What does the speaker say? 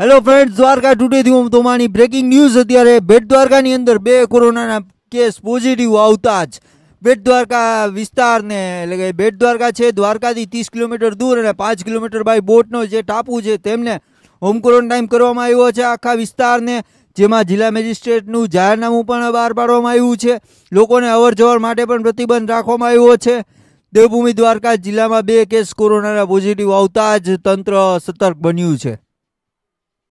hello friend Dwarka ટુડેથી હું તમારી breaking news અત્યારે બેટ દ્વારકાની અંદર બે કોરોનાના કેસ પોઝિટિવ આવતા જ બેટ દ્વારકા વિસ્તારને એટલે કે બેટ દ્વારકા છે દ્વારકાથી ત્રીસ કિલોમીટર દૂર અને પાંચ કિલોમીટર બાય બોટનો જે ટાપુ છે તેમને હોમ ક્વોરન્ટાઇન કરવામાં આવ્યો છે આખા વિસ્તારને જેમાં જિલ્લા મેજિસ્ટ્રેટનું જાહેરનામું પણ બહાર પાડવામાં આવ્યું છે લોકોને અવરજવર માટે પણ પ્રતિબંધ રાખવામાં આવ્યો છે દેવભૂમિ દ્વારકા જિલ્લામાં બે કેસ કોરોનાના પોઝિટિવ આવતા જ તંત્ર સતર્ક બન્યું છે